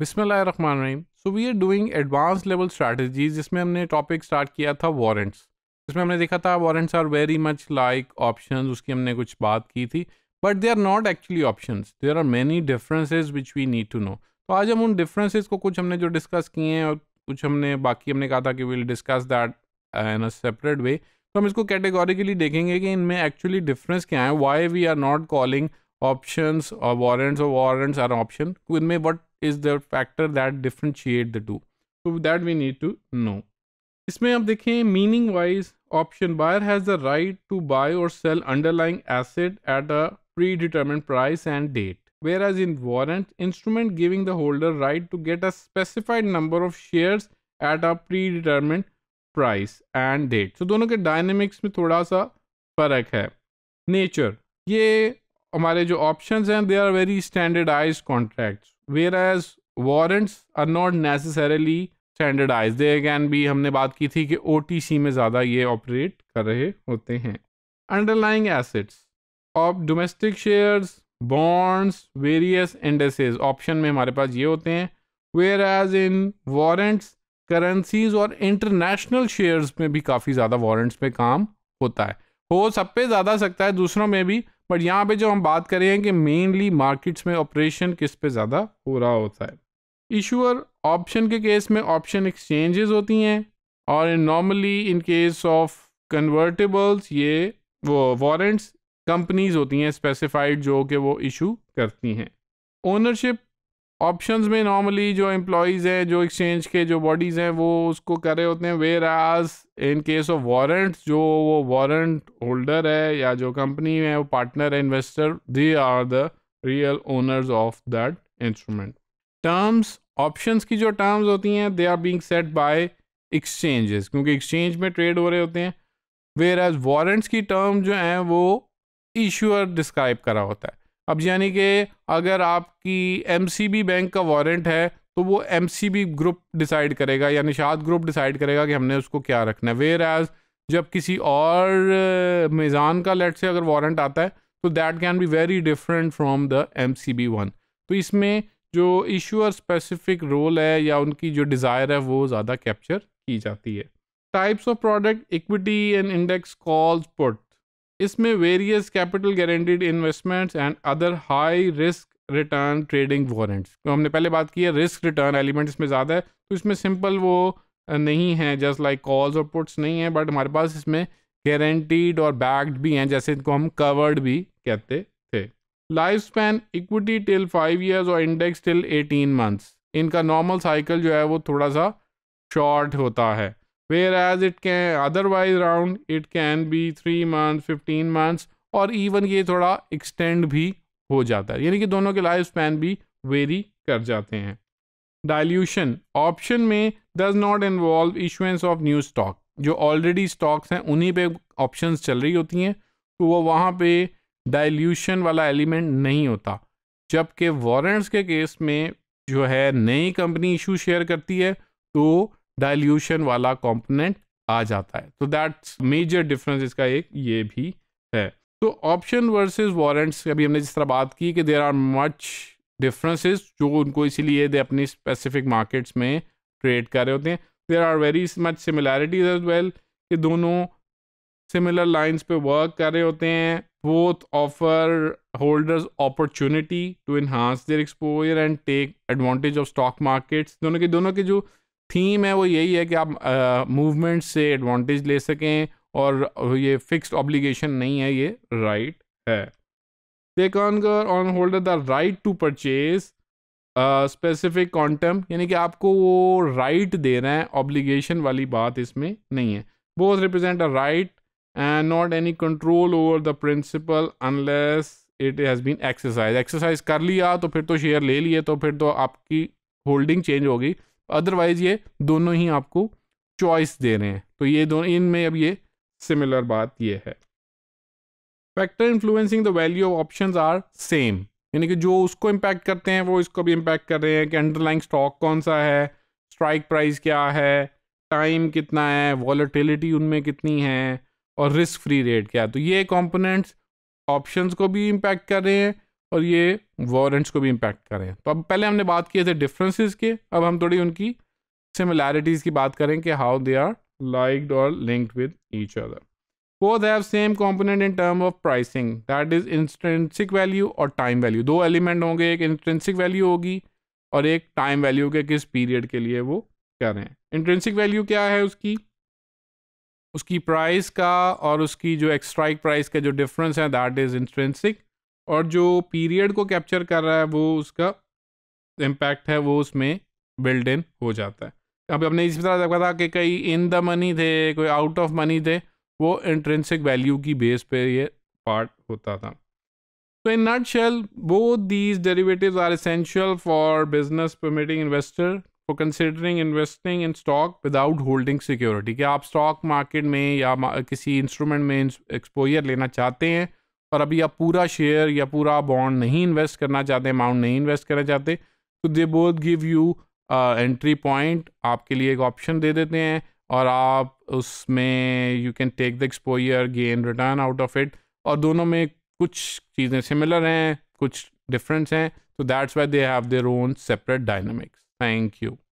रही so we are doing advance level strategies जिसमें हमने टॉपिक स्टार्ट किया था वारंट्स जिसमें हमने देखा था warrants are very much like option उसकी हमने कुछ बात की थी but they are not actually option there are many differences which we need to know तो आज हम उन डिफरेंसेज को कुछ हमने जो डिस्कस किए हैं और कुछ हमने बाकी हमने कहा था कि will discuss that in a separate way तो हम इसको कैटेगोरिकली देखेंगे कि इनमें एक्चुअली डिफरेंस क्या है why we are not calling options or uh, warrants or warrants are option option within what is the factor that differentiate the two so that we need to know इसमें आप देखें meaning wise option buyer has the right to buy और sell underlying asset at a pre determined price and date whereas in warrant instrument giving the holder right to get a specified number of shares at a pre determined price and date तो दोनों के dynamics में थोड़ा सा फर्क है nature ये हमारे जो ऑप्शंस हैं they are very standardize contracts whereas warrants are not necessarily standardize they can भी हमने बात की थी कि ओ में ज़्यादा ये ऑपरेट कर रहे होते हैं underlying assets of domestic shares bonds various indexes option में हमारे पास ये होते हैं whereas in warrants currencies और इंटरनेशनल शेयर्स में भी काफ़ी ज़्यादा वारंट्स पे काम होता है हो सब पे ज़्यादा सकता है दूसरों में भी बट यहाँ पे जो हम बात कर रहे हैं कि मेनली मार्केट्स में ऑपरेशन किस पे ज़्यादा हो रहा होता है इशूअर ऑप्शन के केस में ऑप्शन एक्सचेंजेस होती हैं और normally in case of convertibles ये वो वारंट्स कंपनीज होती हैं स्पेसिफाइड जो कि वो इशू करती हैं ओनरशिप ऑप्शंस में नॉर्मली जो एम्प्लॉयज़ हैं जो एक्सचेंज के जो बॉडीज़ हैं वो उसको कर रहे होते हैं वेयर आज इन केस ऑफ वारंट जो वो वारंट होल्डर है या जो कंपनी है वो पार्टनर है investor they are the real owners of that instrument terms options की जो टर्म्स होती हैं they are being set by exchanges क्योंकि एक्सचेंज में ट्रेड हो रहे होते हैं वेयर एज वारंट्स की टर्म जो हैं वो इशूअर डिस्क्राइब करा होता है अब यानी कि अगर आपकी एम बैंक का वारंट है तो वो एम ग्रुप डिसाइड करेगा या निषाद ग्रुप डिसाइड करेगा कि हमने उसको क्या रखना है वेयर एज जब किसी और मिज़ान का लेट से अगर वारंट आता है तो that can be very different from the M one तो इसमें जो इशूअर स्पेसिफिक रोल है या उनकी जो डिज़ायर है वो ज़्यादा कैप्चर की जाती है types of product equity and index calls put इसमें various capital guaranteed investments and other high risk return trading warrants तो हमने पहले बात की है रिस्क रिटर्न एलिमेंट इसमें ज़्यादा है तो इसमें सिंपल वो नहीं है जस्ट लाइक कॉल्स और पुट्स नहीं है बट हमारे पास इसमें गारंटीड और बैक्ड भी हैं जैसे इनको हम कवर्ड भी कहते थे life span equity till five years और इंडेक्स टिल एटीन मंथ्स इनका नॉर्मल साइकिल जो है वो थोड़ा सा शॉर्ट होता है whereas it can otherwise round it can be three month fifteen months और इवन ये थोड़ा एक्सटेंड भी हो जाता है यानी कि दोनों के लाइफ स्पैन भी वेरी कर जाते हैं डायल्यूशन ऑप्शन में does not involve issuance of new stock जो ऑलरेडी स्टॉक्स हैं उन्हीं पे ऑप्शंस चल रही होती हैं तो वो वहाँ पे डाइल्यूशन वाला एलिमेंट नहीं होता जबकि वारंट्स के केस में जो है नई कंपनी इशू शेयर करती है तो डाइल्यूशन वाला कॉम्पोनेंट आ जाता है तो दैट्स मेजर डिफरेंस इसका एक ये भी है तो ऑप्शन वर्सेस वारंट्स अभी हमने जिस तरह बात की कि देर आर मच डिफरेंसेस जो उनको इसीलिए दे अपनी स्पेसिफिक मार्केट्स में ट्रेड कर रहे होते हैं there are very much similarities as well कि दोनों सिमिलर लाइंस पे वर्क कर रहे होते हैं both offer holders opportunity to enhance their exposure and take advantage of stock markets दोनों के दोनों के जो थीम है वो यही है कि आप मूवमेंट से एडवांटेज ले सकें और ये फिक्स्ड ऑब्लिगेशन नहीं है ये राइट right है they confer on holder the right to purchase specific quantum यानी कि आपको वो राइट right दे रहे हैं ऑब्लिगेशन वाली बात इसमें नहीं है both represent a right and not any control over the principal unless it has been exercise exercise कर लिया तो फिर तो शेयर ले लिए तो फिर तो आपकी होल्डिंग चेंज होगी अदरवाइज ये दोनों ही आपको चॉइस दे रहे हैं तो ये दोनों इनमें अब ये सिमिलर बात ये है factor influencing the value of option are same यानी कि जो उसको इम्पैक्ट करते हैं वो इसको भी इम्पैक्ट कर रहे हैं कि अंडरलाइंग स्टॉक कौन सा है स्ट्राइक प्राइस क्या है टाइम कितना है वॉलेटिलिटी उनमें कितनी है और रिस्क फ्री रेट क्या है तो ये कॉम्पोनेंट्स ऑप्शन को भी इम्पैक्ट कर रहे हैं और ये वॉरेंट्स को भी इम्पैक्ट करें तो अब पहले हमने बात किए थे डिफरेंसेस के अब हम थोड़ी उनकी सिमिलैरिटीज़ की बात करें कि हाउ दे आर लाइक्ड और linked with each other both have same component in term of pricing that is intrinsic value और टाइम वैल्यू दो एलिमेंट होंगे एक इंटेंसिक वैल्यू होगी और एक टाइम वैल्यू के किस पीरियड के लिए वो कह रहे हैं इंटेंसिक वैल्यू क्या है उसकी उसकी प्राइस का और उसकी जो एक्स्ट्राइक प्राइस का जो डिफरेंस है दैट इज़ इंटेंसिक और जो पीरियड को कैप्चर कर रहा है वो उसका इम्पैक्ट है वो उसमें बिल्ड इन हो जाता है अभी हमने इसी तरह देखा था कि कई इन द मनी थे कोई आउट ऑफ मनी थे वो इंट्रेंसिक वैल्यू की बेस पे ये पार्ट होता था तो इन नट शेल वो these derivative are essential for business permitting investor for considering investing in stock without holding security क्या आप स्टॉक मार्केट में या किसी इंस्ट्रूमेंट में एक्सपोजर लेना चाहते हैं और अभी आप पूरा शेयर या पूरा बॉन्ड नहीं इन्वेस्ट करना चाहते अमाउंट नहीं इन्वेस्ट करना चाहते तो they both give you entry point आपके लिए एक ऑप्शन दे देते हैं और आप उसमें you can take the exposure gain return out of it और दोनों में कुछ चीज़ें सिमिलर हैं कुछ डिफरेंस हैं तो that's why they have their own separate dynamics thank you